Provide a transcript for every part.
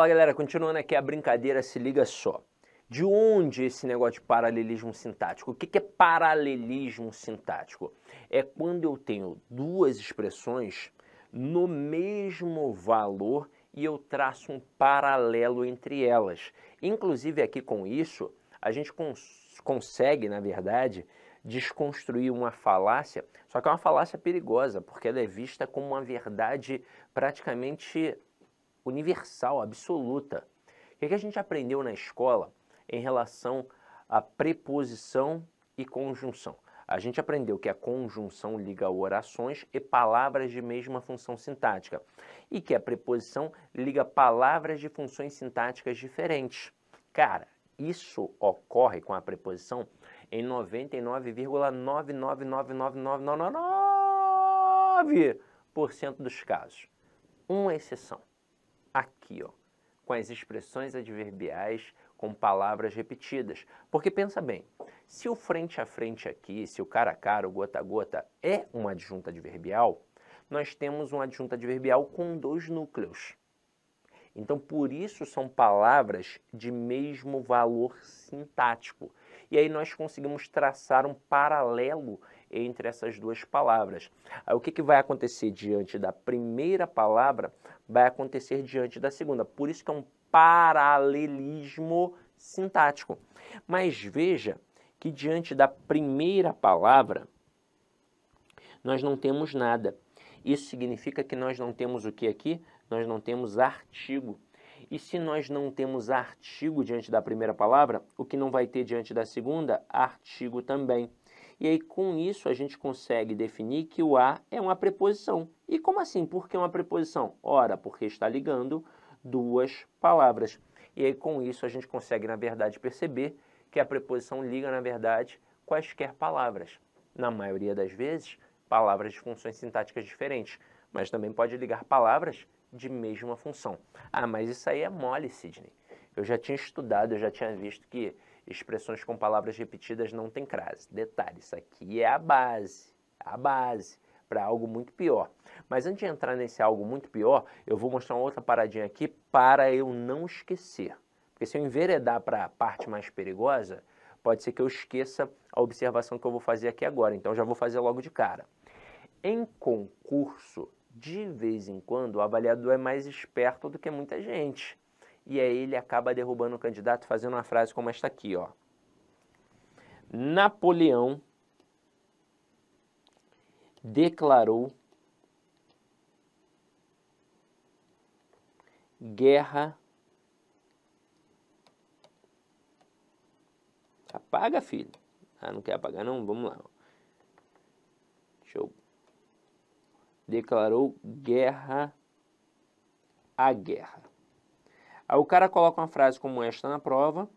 Fala galera, continuando aqui a brincadeira, se liga só. De onde esse negócio de paralelismo sintático? O que é paralelismo sintático? É quando eu tenho duas expressões no mesmo valor e eu traço um paralelo entre elas. Inclusive, aqui com isso, a gente cons consegue, na verdade, desconstruir uma falácia, só que é uma falácia perigosa, porque ela é vista como uma verdade praticamente universal, absoluta. O que, é que a gente aprendeu na escola em relação à preposição e conjunção? A gente aprendeu que a conjunção liga orações e palavras de mesma função sintática e que a preposição liga palavras de funções sintáticas diferentes. Cara, isso ocorre com a preposição em 99,9999999% dos casos. Uma exceção aqui, ó, com as expressões adverbiais, com palavras repetidas. Porque pensa bem, se o frente a frente aqui, se o cara a cara, o gota a gota é um adjunto adverbial, nós temos um adjunto adverbial com dois núcleos. Então, por isso são palavras de mesmo valor sintático. E aí nós conseguimos traçar um paralelo entre essas duas palavras. Aí, o que, que vai acontecer diante da primeira palavra vai acontecer diante da segunda. Por isso que é um paralelismo sintático. Mas veja que diante da primeira palavra nós não temos nada. Isso significa que nós não temos o que aqui? Nós não temos artigo. E se nós não temos artigo diante da primeira palavra, o que não vai ter diante da segunda? Artigo também. E aí, com isso, a gente consegue definir que o a é uma preposição. E como assim? Por que uma preposição? Ora, porque está ligando duas palavras. E aí, com isso, a gente consegue, na verdade, perceber que a preposição liga, na verdade, quaisquer palavras. Na maioria das vezes, palavras de funções sintáticas diferentes, mas também pode ligar palavras de mesma função. Ah, mas isso aí é mole, Sidney. Eu já tinha estudado, eu já tinha visto que Expressões com palavras repetidas não tem crase. Detalhe, isso aqui é a base, a base para algo muito pior. Mas antes de entrar nesse algo muito pior, eu vou mostrar uma outra paradinha aqui para eu não esquecer. Porque se eu enveredar para a parte mais perigosa, pode ser que eu esqueça a observação que eu vou fazer aqui agora. Então já vou fazer logo de cara. Em concurso, de vez em quando, o avaliador é mais esperto do que muita gente e aí ele acaba derrubando o candidato fazendo uma frase como esta aqui, ó. Napoleão declarou guerra. Apaga, filho. Ah, não quer apagar não? Vamos lá. Show. Declarou guerra à guerra. Aí o cara coloca uma frase como esta na prova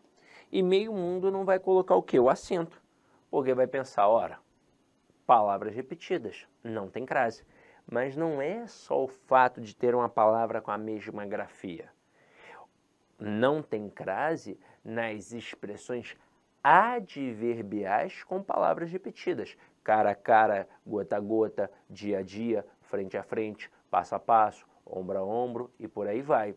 e meio mundo não vai colocar o que? O acento. Porque vai pensar, ora, palavras repetidas, não tem crase. Mas não é só o fato de ter uma palavra com a mesma grafia. Não tem crase nas expressões adverbiais com palavras repetidas. Cara a cara, gota a gota, dia a dia, frente a frente, passo a passo, ombro a ombro e por aí vai.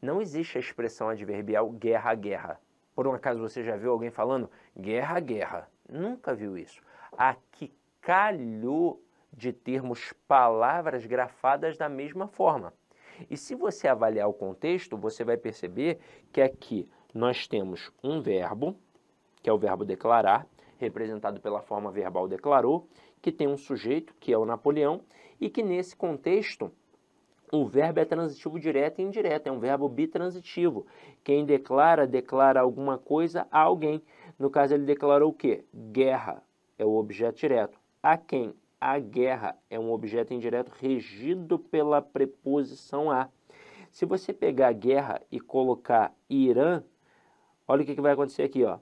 Não existe a expressão adverbial guerra, guerra. Por um acaso você já viu alguém falando guerra, guerra? Nunca viu isso. Aqui calhou de termos palavras grafadas da mesma forma. E se você avaliar o contexto, você vai perceber que aqui nós temos um verbo, que é o verbo declarar, representado pela forma verbal declarou, que tem um sujeito, que é o Napoleão, e que nesse contexto o verbo é transitivo direto e indireto, é um verbo bitransitivo. Quem declara, declara alguma coisa a alguém. No caso, ele declarou o quê? Guerra é o objeto direto. A quem? A guerra é um objeto indireto regido pela preposição a. Se você pegar guerra e colocar Irã, olha o que, que vai acontecer aqui. Ó.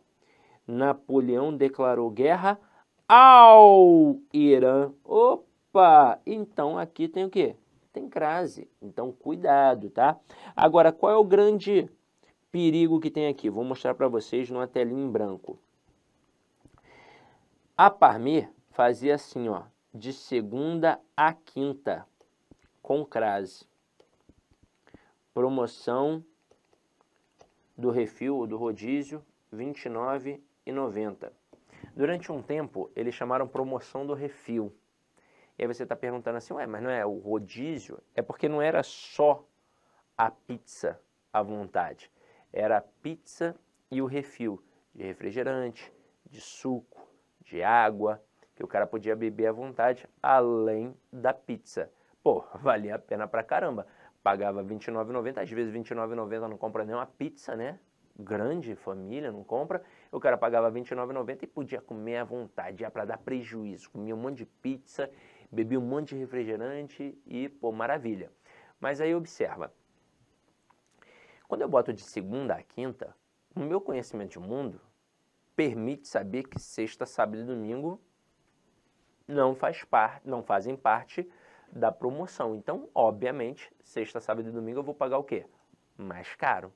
Napoleão declarou guerra ao Irã. Opa! Então aqui tem o quê? tem crase. Então, cuidado, tá? Agora, qual é o grande perigo que tem aqui? Vou mostrar para vocês numa telinha em branco. A Parme fazia assim, ó, de segunda a quinta, com crase. Promoção do refil ou do rodízio, R$ 29,90. Durante um tempo, eles chamaram promoção do refil. E aí você está perguntando assim, ué, mas não é o rodízio? É porque não era só a pizza à vontade. Era a pizza e o refil de refrigerante, de suco, de água, que o cara podia beber à vontade, além da pizza. Pô, valia a pena pra caramba. Pagava R$29,90, às vezes R$29,90 não compra nem uma pizza, né? Grande família, não compra. O cara pagava R$29,90 e podia comer à vontade, ia pra dar prejuízo. Comia um monte de pizza bebi um monte de refrigerante e, pô, maravilha. Mas aí observa, quando eu boto de segunda a quinta, o meu conhecimento de mundo permite saber que sexta, sábado e domingo não, faz par, não fazem parte da promoção. Então, obviamente, sexta, sábado e domingo eu vou pagar o quê? Mais caro.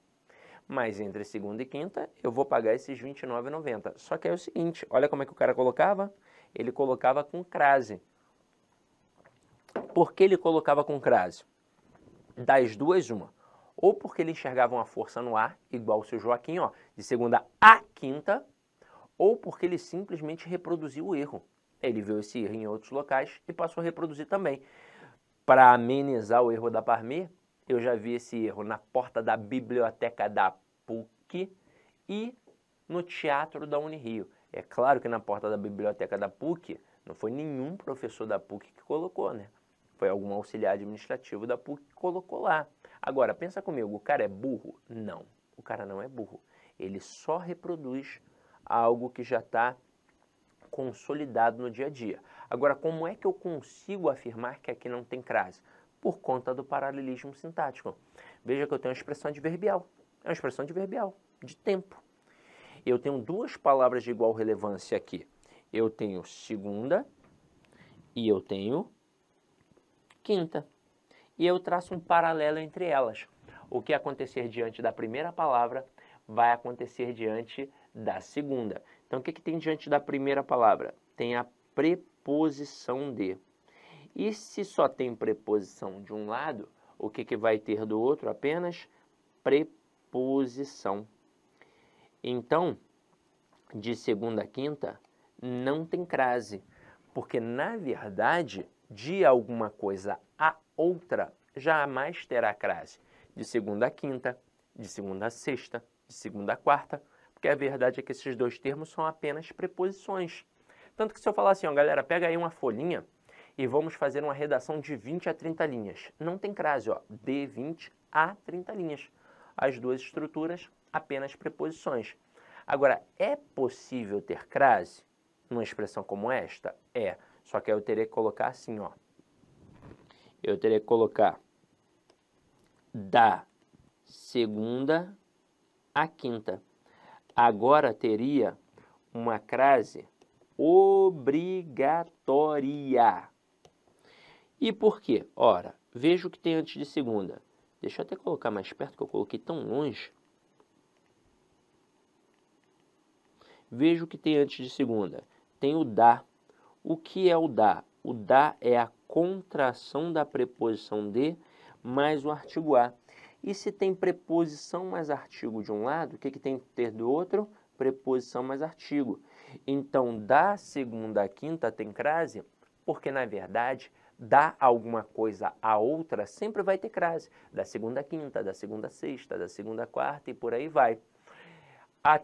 Mas entre segunda e quinta eu vou pagar esses R$29,90. Só que é o seguinte, olha como é que o cara colocava? Ele colocava com crase porque ele colocava com crase? Das duas, uma. Ou porque ele enxergava uma força no ar, igual o seu Joaquim, ó, de segunda a quinta, ou porque ele simplesmente reproduziu o erro. Ele viu esse erro em outros locais e passou a reproduzir também. Para amenizar o erro da Parme, eu já vi esse erro na porta da biblioteca da PUC e no teatro da Unirio. É claro que na porta da biblioteca da PUC não foi nenhum professor da PUC que colocou, né? Foi algum auxiliar administrativo da PUC que colocou lá. Agora, pensa comigo, o cara é burro? Não, o cara não é burro. Ele só reproduz algo que já está consolidado no dia a dia. Agora, como é que eu consigo afirmar que aqui não tem crase? Por conta do paralelismo sintático. Veja que eu tenho uma expressão adverbial. É uma expressão adverbial, de tempo. Eu tenho duas palavras de igual relevância aqui. Eu tenho segunda e eu tenho quinta. E eu traço um paralelo entre elas. O que acontecer diante da primeira palavra vai acontecer diante da segunda. Então, o que, que tem diante da primeira palavra? Tem a preposição de. E se só tem preposição de um lado, o que, que vai ter do outro? Apenas preposição. Então, de segunda a quinta, não tem crase, porque na verdade de alguma coisa a outra, jamais terá crase. De segunda a quinta, de segunda a sexta, de segunda a quarta, porque a verdade é que esses dois termos são apenas preposições. Tanto que se eu falar assim, ó, galera, pega aí uma folhinha e vamos fazer uma redação de 20 a 30 linhas. Não tem crase, ó, de 20 a 30 linhas. As duas estruturas, apenas preposições. Agora, é possível ter crase numa expressão como esta? É. Só que eu teria que colocar assim, ó. Eu teria que colocar da segunda à quinta. Agora teria uma crase obrigatória. E por quê? Ora, veja o que tem antes de segunda. Deixa eu até colocar mais perto, que eu coloquei tão longe. Veja o que tem antes de segunda. Tem o da. O que é o da? O da é a contração da preposição de mais o artigo a. E se tem preposição mais artigo de um lado, o que, que tem que ter do outro? Preposição mais artigo. Então, da segunda quinta tem crase, porque na verdade dá alguma coisa a outra, sempre vai ter crase. Da segunda quinta, da segunda sexta, da segunda quarta e por aí vai. A,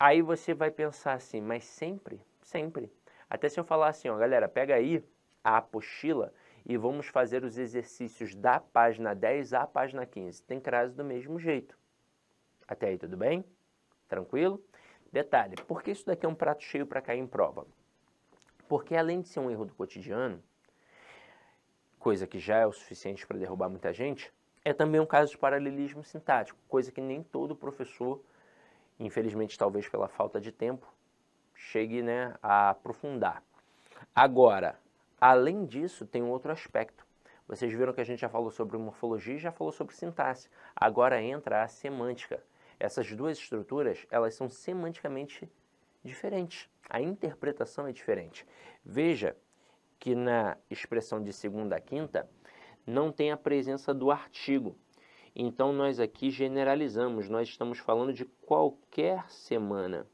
aí você vai pensar assim, mas sempre? Sempre. Até se eu falar assim, ó, galera, pega aí a apostila e vamos fazer os exercícios da página 10 à página 15. Tem crase do mesmo jeito. Até aí, tudo bem? Tranquilo? Detalhe, por que isso daqui é um prato cheio para cair em prova? Porque além de ser um erro do cotidiano, coisa que já é o suficiente para derrubar muita gente, é também um caso de paralelismo sintático, coisa que nem todo professor, infelizmente talvez pela falta de tempo, chegue né, a aprofundar. Agora, além disso, tem um outro aspecto. Vocês viram que a gente já falou sobre morfologia e já falou sobre sintaxe. Agora entra a semântica. Essas duas estruturas, elas são semanticamente diferentes. A interpretação é diferente. Veja que na expressão de segunda a quinta não tem a presença do artigo. Então nós aqui generalizamos, nós estamos falando de qualquer semana.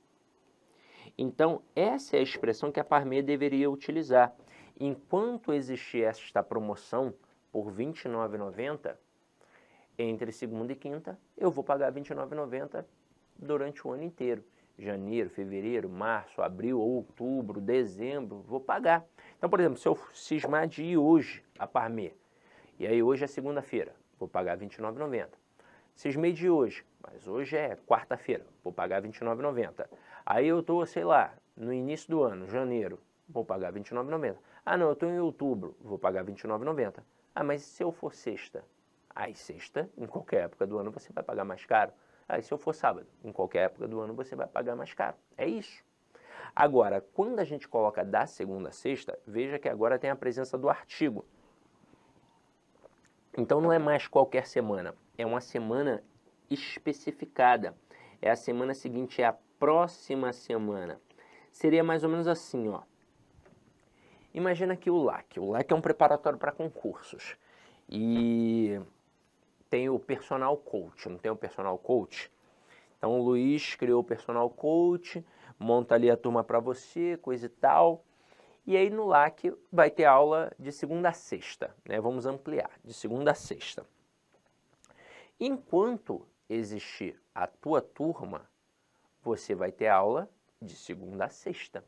Então, essa é a expressão que a Parmeia deveria utilizar. Enquanto existir esta promoção por R$ 29,90, entre segunda e quinta, eu vou pagar R$ 29,90 durante o ano inteiro. Janeiro, fevereiro, março, abril, outubro, dezembro, vou pagar. Então, por exemplo, se eu cismar de ir hoje a Parmê, e aí hoje é segunda-feira, vou pagar R$ 29,90. Cismei de hoje, mas hoje é quarta-feira, vou pagar R$ 29,90. Aí eu estou, sei lá, no início do ano, janeiro, vou pagar R$29,90. Ah, não, eu estou em outubro, vou pagar R$29,90. Ah, mas se eu for sexta? Aí sexta, em qualquer época do ano, você vai pagar mais caro. Aí se eu for sábado, em qualquer época do ano, você vai pagar mais caro. É isso. Agora, quando a gente coloca da segunda a sexta, veja que agora tem a presença do artigo. Então não é mais qualquer semana, é uma semana especificada. É a semana seguinte, é a próxima semana. Seria mais ou menos assim, ó. Imagina que o LAC, o LAC é um preparatório para concursos e tem o personal coach, não tem o personal coach? Então o Luiz criou o personal coach, monta ali a turma para você, coisa e tal. E aí no LAC vai ter aula de segunda a sexta, né? Vamos ampliar, de segunda a sexta. Enquanto existir a tua turma, você vai ter aula de segunda a sexta.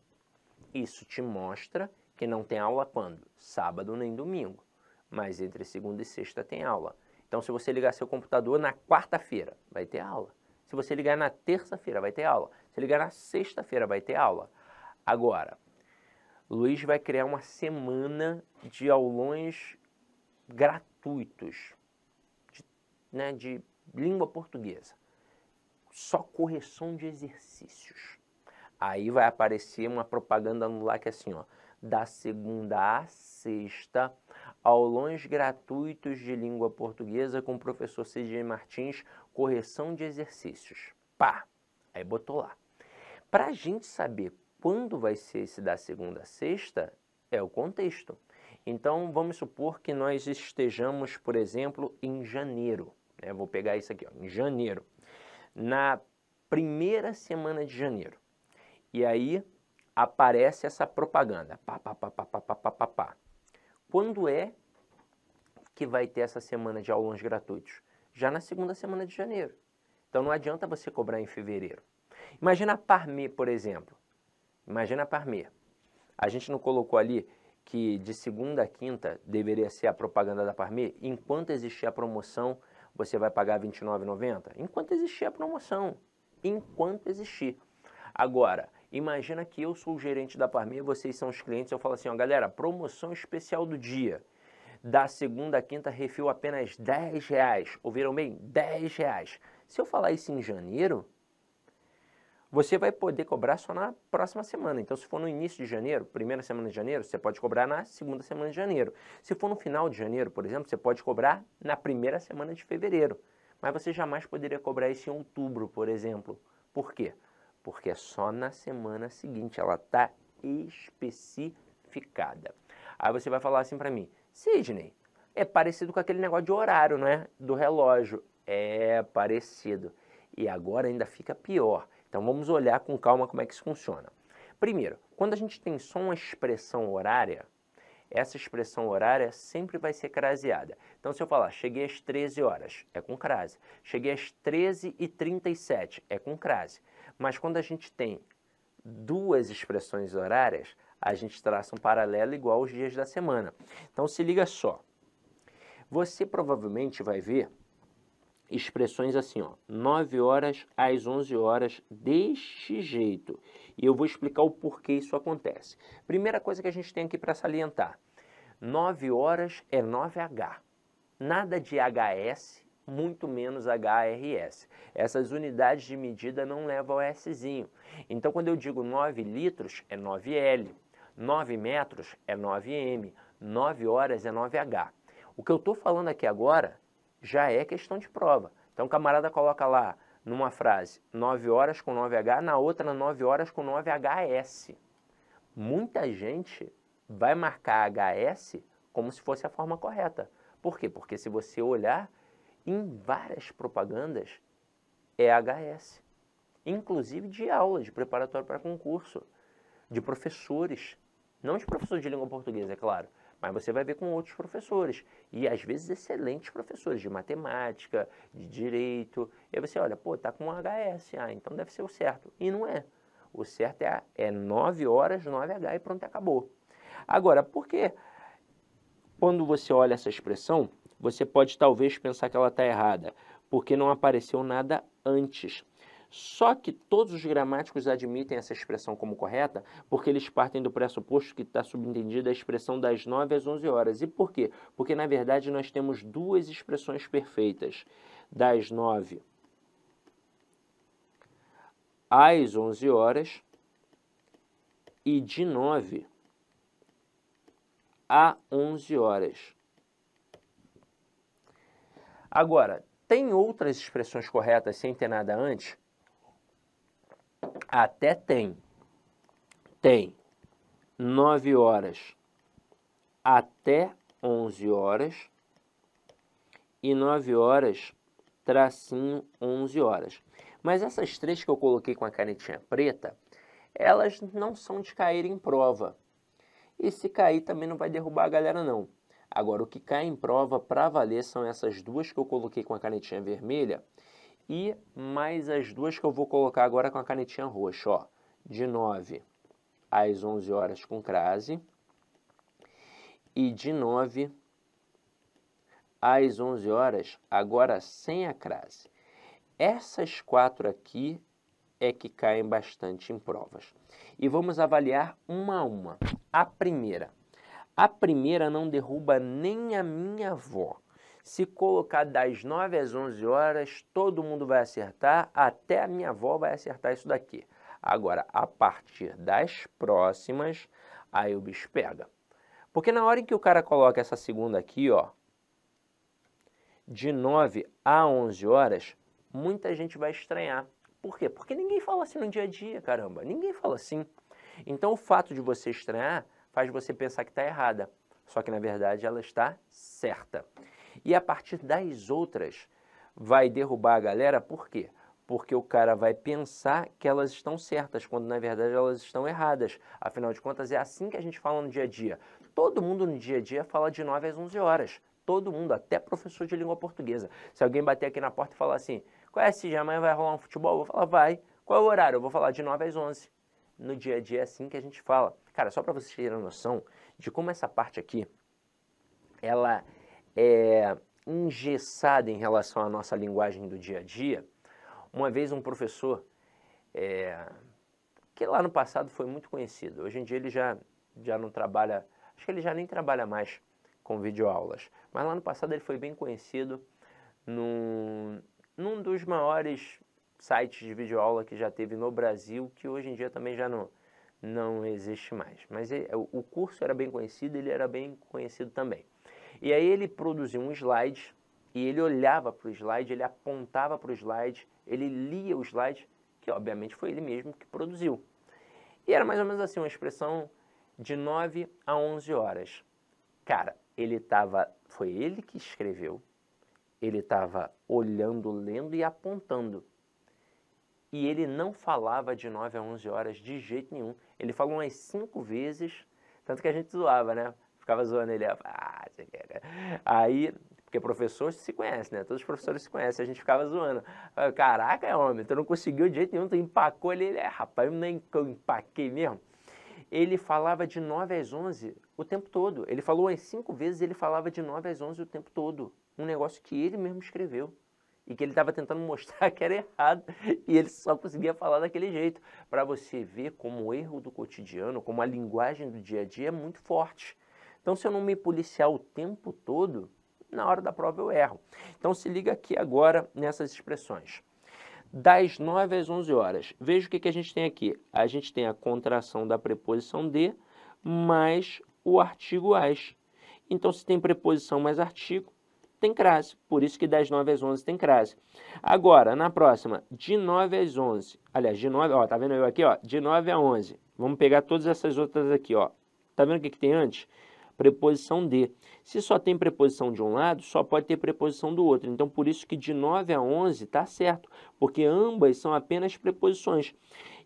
Isso te mostra que não tem aula quando? Sábado nem domingo. Mas entre segunda e sexta tem aula. Então, se você ligar seu computador na quarta-feira, vai ter aula. Se você ligar na terça-feira, vai ter aula. Se ligar na sexta-feira, vai ter aula. Agora, Luiz vai criar uma semana de aulões gratuitos de, né, de língua portuguesa só correção de exercícios. Aí vai aparecer uma propaganda no lá é assim, ó, da segunda a sexta, aulões gratuitos de língua portuguesa com o professor CG Martins, correção de exercícios. Pá! Aí botou lá. Para a gente saber quando vai ser esse da segunda a sexta, é o contexto. Então, vamos supor que nós estejamos, por exemplo, em janeiro. Né? Vou pegar isso aqui, ó, em janeiro na primeira semana de janeiro. E aí aparece essa propaganda. Pá, pá, pá, pá, pá, pá, pá, pá. Quando é que vai ter essa semana de aulões gratuitos? Já na segunda semana de janeiro. Então não adianta você cobrar em fevereiro. Imagina a Parme, por exemplo. Imagina a Parme. A gente não colocou ali que de segunda a quinta deveria ser a propaganda da Parme enquanto existia a promoção você vai pagar R$ 29,90? Enquanto existir a promoção. Enquanto existir. Agora, imagina que eu sou o gerente da Parmeia, vocês são os clientes, eu falo assim, ó, galera, promoção especial do dia. Da segunda a quinta, refil apenas 10 reais. Ouviram bem? 10 reais. Se eu falar isso em janeiro, você vai poder cobrar só na próxima semana. Então, se for no início de janeiro, primeira semana de janeiro, você pode cobrar na segunda semana de janeiro. Se for no final de janeiro, por exemplo, você pode cobrar na primeira semana de fevereiro. Mas você jamais poderia cobrar isso em outubro, por exemplo. Por quê? Porque é só na semana seguinte, ela está especificada. Aí você vai falar assim para mim, Sidney, é parecido com aquele negócio de horário, não é? Do relógio. É parecido. E agora ainda fica pior então vamos olhar com calma como é que isso funciona. Primeiro, quando a gente tem só uma expressão horária, essa expressão horária sempre vai ser craseada. Então, se eu falar cheguei às 13 horas, é com crase. Cheguei às 13 e 37, é com crase. Mas quando a gente tem duas expressões horárias, a gente traça um paralelo igual aos dias da semana. Então, se liga só. Você provavelmente vai ver expressões assim, ó, 9 horas às 11 horas, deste jeito. E eu vou explicar o porquê isso acontece. Primeira coisa que a gente tem aqui para salientar, 9 horas é 9H, nada de HS, muito menos HRS. Essas unidades de medida não levam ao Szinho. Então, quando eu digo 9 litros, é 9L, 9 metros é 9M, 9 horas é 9H. O que eu estou falando aqui agora já é questão de prova. Então o camarada coloca lá numa frase 9 horas com 9H, na outra 9 horas com 9HS. Muita gente vai marcar HS como se fosse a forma correta. Por quê? Porque se você olhar em várias propagandas é HS, inclusive de aula de preparatório para concurso, de professores, não de professor de língua portuguesa, é claro, mas você vai ver com outros professores, e às vezes excelentes professores de matemática, de direito. E aí você olha, pô, tá com um HS, ah, então deve ser o certo. E não é. O certo é, é 9 horas, 9H e pronto, acabou. Agora, por que quando você olha essa expressão, você pode talvez pensar que ela está errada, porque não apareceu nada antes. Só que todos os gramáticos admitem essa expressão como correta, porque eles partem do pressuposto que está subentendida a expressão das 9 às 11 horas. E por quê? Porque, na verdade, nós temos duas expressões perfeitas, das 9 às 11 horas e de 9 a 11 horas. Agora, tem outras expressões corretas sem ter nada antes? Até tem. Tem 9 horas até 11 horas e 9 horas tracinho 11 horas. Mas essas três que eu coloquei com a canetinha preta, elas não são de cair em prova. E se cair também não vai derrubar a galera não. Agora o que cai em prova para valer são essas duas que eu coloquei com a canetinha vermelha e mais as duas que eu vou colocar agora com a canetinha roxa, ó, de 9 às 11 horas com crase e de 9 às 11 horas agora sem a crase. Essas quatro aqui é que caem bastante em provas. E vamos avaliar uma a uma. A primeira. A primeira não derruba nem a minha avó. Se colocar das 9 às 11 horas, todo mundo vai acertar, até a minha avó vai acertar isso daqui. Agora, a partir das próximas, aí o bicho pega. Porque na hora em que o cara coloca essa segunda aqui, ó, de 9 a 11 horas, muita gente vai estranhar. Por quê? Porque ninguém fala assim no dia a dia, caramba. Ninguém fala assim. Então o fato de você estranhar faz você pensar que está errada. Só que na verdade ela está certa. E a partir das outras, vai derrubar a galera, por quê? Porque o cara vai pensar que elas estão certas, quando na verdade elas estão erradas. Afinal de contas, é assim que a gente fala no dia a dia. Todo mundo no dia a dia fala de 9 às 11 horas. Todo mundo, até professor de língua portuguesa. Se alguém bater aqui na porta e falar assim, qual é, Cid, amanhã vai rolar um futebol? Eu vou falar, vai. Qual é o horário? Eu vou falar de 9 às 11. No dia a dia é assim que a gente fala. Cara, só para vocês terem a noção de como essa parte aqui, ela é, engessada em relação à nossa linguagem do dia a dia. Uma vez um professor, é, que lá no passado foi muito conhecido, hoje em dia ele já, já não trabalha, acho que ele já nem trabalha mais com videoaulas, mas lá no passado ele foi bem conhecido num, num dos maiores sites de videoaula que já teve no Brasil, que hoje em dia também já não, não existe mais. Mas ele, é, o curso era bem conhecido, ele era bem conhecido também. E aí ele produziu um slide e ele olhava para o slide, ele apontava para o slide, ele lia o slide, que obviamente foi ele mesmo que produziu. E era mais ou menos assim, uma expressão de 9 a 11 horas. Cara, ele estava, foi ele que escreveu, ele estava olhando, lendo e apontando. E ele não falava de 9 a 11 horas de jeito nenhum. Ele falou umas cinco vezes, tanto que a gente zoava, né? Ficava zoando ele, ah, é aí, porque professor se conhece, né? Todos os professores se conhecem, a gente ficava zoando. Caraca, homem, tu não conseguiu de jeito nenhum, tu empacou ele, ele é, rapaz, eu nem empaquei mesmo. Ele falava de 9 às 11 o tempo todo. Ele falou em cinco vezes, ele falava de 9 às 11 o tempo todo. Um negócio que ele mesmo escreveu e que ele estava tentando mostrar que era errado e ele só conseguia falar daquele jeito. Para você ver como o erro do cotidiano, como a linguagem do dia a dia é muito forte. Então, se eu não me policiar o tempo todo, na hora da prova eu erro. Então, se liga aqui agora nessas expressões. Das 9 às 11 horas. Veja o que, que a gente tem aqui. A gente tem a contração da preposição de mais o artigo as. Então, se tem preposição mais artigo, tem crase. Por isso que das 9 às 11 tem crase. Agora, na próxima, de 9 às 11. Aliás, de 9, ó, tá vendo eu aqui, ó, de 9 a 11. Vamos pegar todas essas outras aqui, ó. Tá vendo o que, que tem antes? preposição de. Se só tem preposição de um lado, só pode ter preposição do outro. Então, por isso que de 9 a 11 está certo, porque ambas são apenas preposições.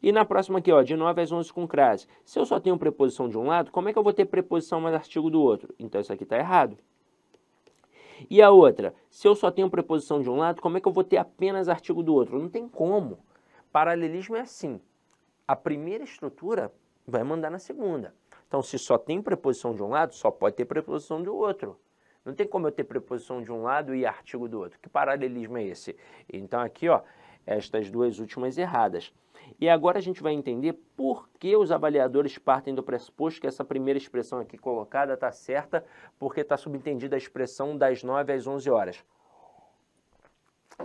E na próxima aqui, ó, de 9 às 11 com crase. Se eu só tenho preposição de um lado, como é que eu vou ter preposição mais artigo do outro? Então, isso aqui está errado. E a outra, se eu só tenho preposição de um lado, como é que eu vou ter apenas artigo do outro? Não tem como. Paralelismo é assim. A primeira estrutura vai mandar na segunda. Então, se só tem preposição de um lado, só pode ter preposição do outro. Não tem como eu ter preposição de um lado e artigo do outro. Que paralelismo é esse? Então, aqui, ó, estas duas últimas erradas. E agora a gente vai entender por que os avaliadores partem do pressuposto que essa primeira expressão aqui colocada está certa, porque está subentendida a expressão das 9 às 11 horas.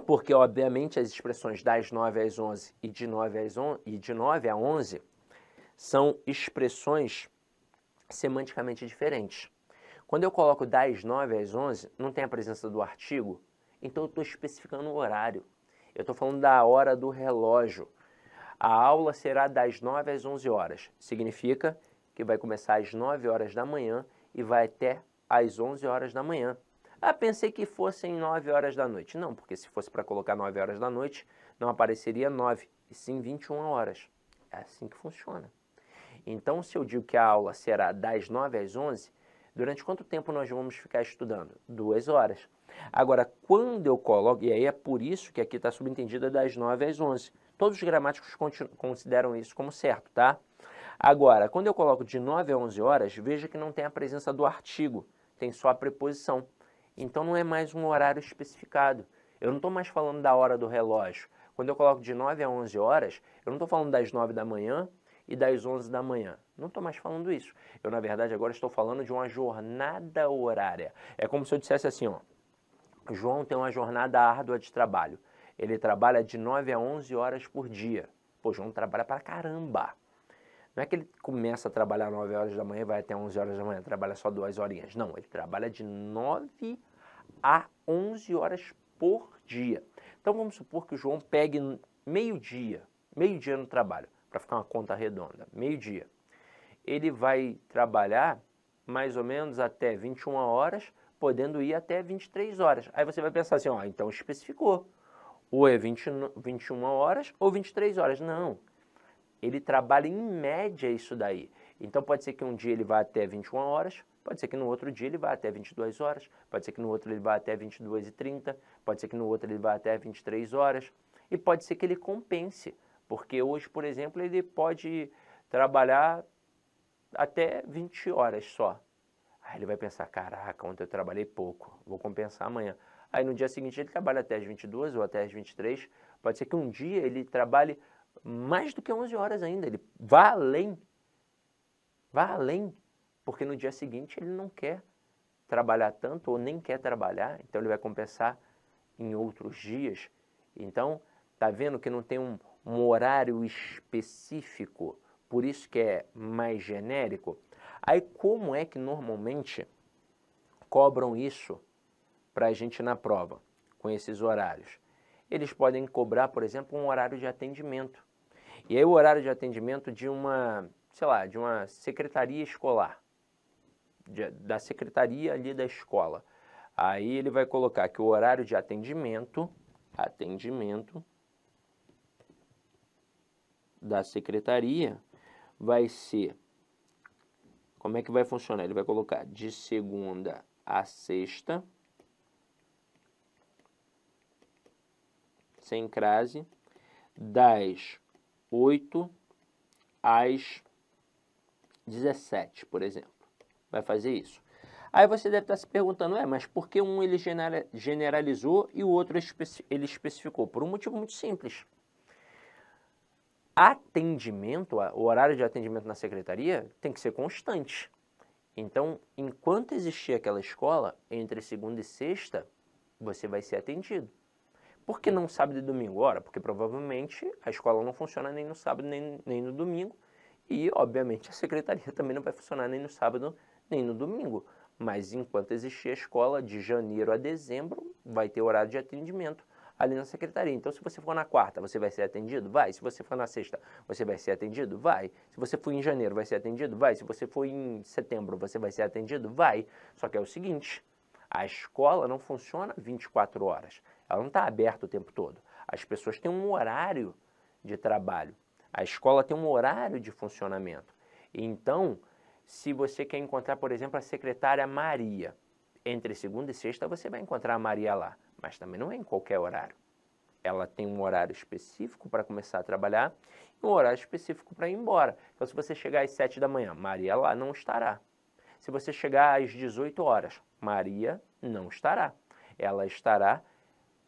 Porque, obviamente, as expressões das 9 às 11 e de 9, às 11, e de 9 a 11 são expressões semanticamente diferentes. Quando eu coloco das 9 às 11, não tem a presença do artigo, então eu estou especificando o horário. Eu estou falando da hora do relógio. A aula será das 9 às 11 horas. Significa que vai começar às 9 horas da manhã e vai até às 11 horas da manhã. Ah, pensei que fossem 9 horas da noite. Não, porque se fosse para colocar 9 horas da noite, não apareceria 9, e sim 21 horas. É assim que funciona. Então, se eu digo que a aula será das 9 às 11, durante quanto tempo nós vamos ficar estudando? Duas horas. Agora, quando eu coloco, e aí é por isso que aqui está subentendida das 9 às 11. Todos os gramáticos consideram isso como certo, tá? Agora, quando eu coloco de 9 a 11 horas, veja que não tem a presença do artigo, tem só a preposição. Então não é mais um horário especificado. Eu não estou mais falando da hora do relógio. Quando eu coloco de 9 a 11 horas, eu não estou falando das 9 da manhã e das 11 da manhã. Não estou mais falando isso. Eu, na verdade, agora estou falando de uma jornada horária. É como se eu dissesse assim, ó, João tem uma jornada árdua de trabalho. Ele trabalha de 9 a 11 horas por dia. Pô, João trabalha para caramba. Não é que ele começa a trabalhar 9 horas da manhã e vai até 11 horas da manhã, trabalha só duas horinhas. Não, ele trabalha de 9 a 11 horas por dia. Então vamos supor que o João pegue meio-dia, meio-dia no trabalho para ficar uma conta redonda, meio-dia. Ele vai trabalhar mais ou menos até 21 horas, podendo ir até 23 horas. Aí você vai pensar assim, ó, então especificou. Ou é 20, 21 horas ou 23 horas. Não. Ele trabalha em média isso daí. Então pode ser que um dia ele vá até 21 horas, Pode ser que no outro dia ele vá até 22 horas, pode ser que no outro ele vá até 22 e 30, pode ser que no outro ele vá até 23 horas, e pode ser que ele compense. Porque hoje, por exemplo, ele pode trabalhar até 20 horas só. Aí ele vai pensar, caraca, ontem eu trabalhei pouco, vou compensar amanhã. Aí no dia seguinte ele trabalha até as 22 ou até as 23, pode ser que um dia ele trabalhe mais do que 11 horas ainda, ele vá além, vá além, porque no dia seguinte ele não quer trabalhar tanto ou nem quer trabalhar, então ele vai compensar em outros dias. Então, tá vendo que não tem um, um horário específico, por isso que é mais genérico. Aí como é que normalmente cobram isso para a gente na prova, com esses horários? Eles podem cobrar, por exemplo, um horário de atendimento. E aí o horário de atendimento de uma, sei lá, de uma secretaria escolar, de, da secretaria ali da escola. Aí ele vai colocar que o horário de atendimento, atendimento, da secretaria vai ser como é que vai funcionar? Ele vai colocar de segunda a sexta, sem crase, das 8 às 17, por exemplo. Vai fazer isso. Aí você deve estar se perguntando, é, mas por que um ele generalizou e o outro ele especificou? Por um motivo muito simples atendimento, o horário de atendimento na secretaria tem que ser constante. Então, enquanto existir aquela escola, entre segunda e sexta, você vai ser atendido. Por que não sábado e domingo? Ora, porque provavelmente a escola não funciona nem no sábado nem, nem no domingo. E, obviamente, a secretaria também não vai funcionar nem no sábado nem no domingo. Mas enquanto existir a escola, de janeiro a dezembro, vai ter horário de atendimento ali na secretaria. Então, se você for na quarta, você vai ser atendido? Vai. Se você for na sexta, você vai ser atendido? Vai. Se você for em janeiro, vai ser atendido? Vai. Se você for em setembro, você vai ser atendido? Vai. Só que é o seguinte: a escola não funciona 24 horas. Ela não está aberta o tempo todo. As pessoas têm um horário de trabalho. A escola tem um horário de funcionamento. Então, se você quer encontrar, por exemplo, a secretária Maria, entre segunda e sexta você vai encontrar a Maria lá mas também não é em qualquer horário. Ela tem um horário específico para começar a trabalhar e um horário específico para ir embora. Então, se você chegar às 7 da manhã, Maria lá não estará. Se você chegar às 18 horas, Maria não estará. Ela estará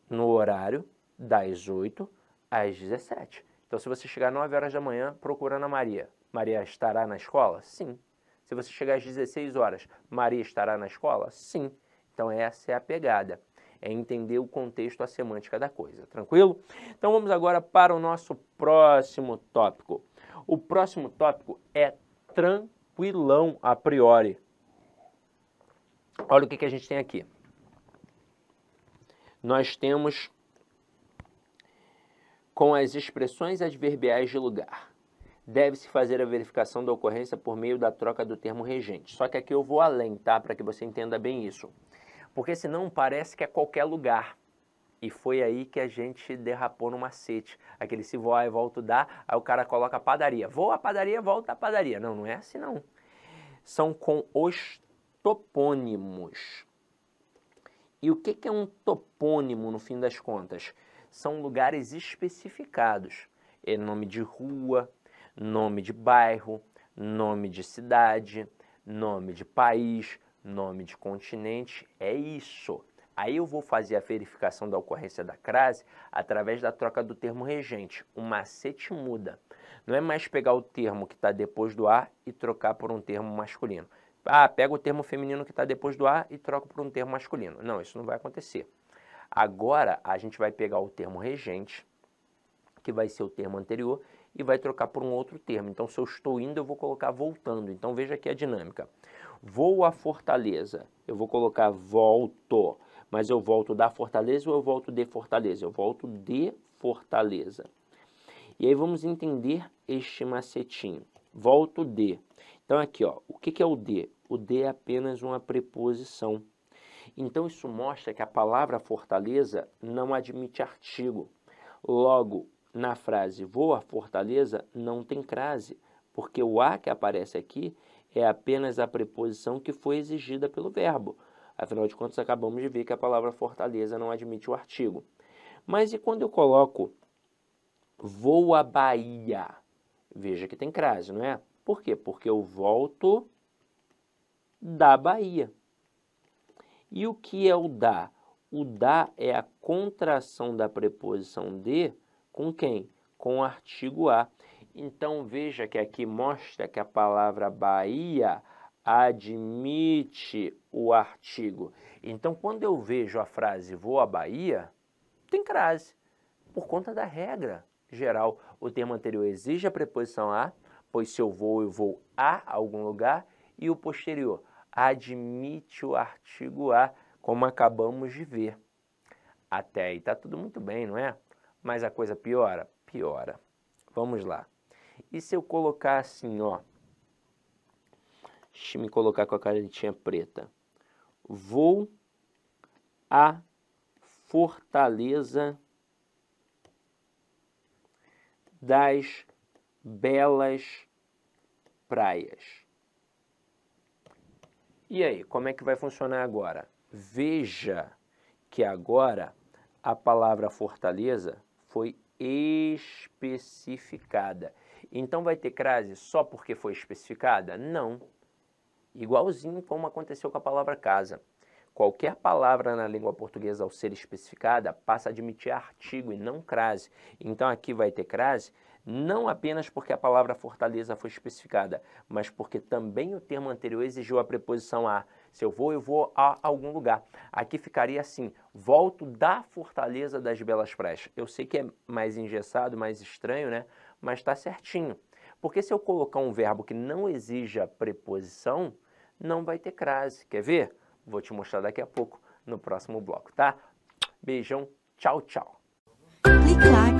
no horário das 8 às 17. Então, se você chegar às 9 horas da manhã procurando a Maria, Maria estará na escola? Sim. Se você chegar às 16 horas, Maria estará na escola? Sim. Então, essa é a pegada é entender o contexto, a semântica da coisa, tranquilo? Então vamos agora para o nosso próximo tópico. O próximo tópico é tranquilão a priori. Olha o que, que a gente tem aqui. Nós temos com as expressões adverbiais de lugar. Deve-se fazer a verificação da ocorrência por meio da troca do termo regente. Só que aqui eu vou além, tá? Para que você entenda bem isso porque senão parece que é qualquer lugar. E foi aí que a gente derrapou no macete. Aquele se voar e volta dá, aí o cara coloca a padaria. Voa a padaria, volta a padaria. Não, não é assim não. São com os topônimos. E o que é um topônimo, no fim das contas? São lugares especificados. É nome de rua, nome de bairro, nome de cidade, nome de país, nome de continente, é isso. Aí eu vou fazer a verificação da ocorrência da crase através da troca do termo regente. O macete muda. Não é mais pegar o termo que está depois do A e trocar por um termo masculino. Ah, pega o termo feminino que está depois do A e troca por um termo masculino. Não, isso não vai acontecer. Agora a gente vai pegar o termo regente que vai ser o termo anterior, e vai trocar por um outro termo. Então, se eu estou indo, eu vou colocar voltando. Então, veja aqui a dinâmica. Vou a Fortaleza, eu vou colocar volto, mas eu volto da Fortaleza ou eu volto de Fortaleza? Eu volto de Fortaleza. E aí vamos entender este macetinho. Volto de. Então, aqui, ó, o que é o de? O de é apenas uma preposição. Então, isso mostra que a palavra fortaleza não admite artigo. Logo, na frase voa Fortaleza não tem crase, porque o a que aparece aqui é apenas a preposição que foi exigida pelo verbo. Afinal de contas, acabamos de ver que a palavra fortaleza não admite o artigo. Mas e quando eu coloco voa Bahia? Veja que tem crase, não é? Por quê? Porque eu volto da Bahia. E o que é o da? O da é a contração da preposição de com quem? Com o artigo A. Então veja que aqui mostra que a palavra Bahia admite o artigo. Então quando eu vejo a frase vou à Bahia, tem crase, por conta da regra geral. O termo anterior exige a preposição a, pois se eu vou, eu vou a algum lugar, e o posterior admite o artigo a, como acabamos de ver. Até aí está tudo muito bem, não é? Mas a coisa piora? Piora. Vamos lá. E se eu colocar assim, ó? Deixa eu me colocar com a canetinha preta. Vou a Fortaleza das Belas Praias. E aí, como é que vai funcionar agora? Veja que agora a palavra fortaleza foi especificada. Então vai ter crase só porque foi especificada? Não. Igualzinho como aconteceu com a palavra casa. Qualquer palavra na língua portuguesa, ao ser especificada, passa a admitir artigo e não crase. Então aqui vai ter crase não apenas porque a palavra fortaleza foi especificada, mas porque também o termo anterior exigiu a preposição a se eu vou, eu vou a algum lugar. Aqui ficaria assim: volto da Fortaleza das Belas Praias. Eu sei que é mais engessado, mais estranho, né? Mas está certinho. Porque se eu colocar um verbo que não exija preposição, não vai ter crase. Quer ver? Vou te mostrar daqui a pouco no próximo bloco, tá? Beijão, tchau, tchau. Clique lá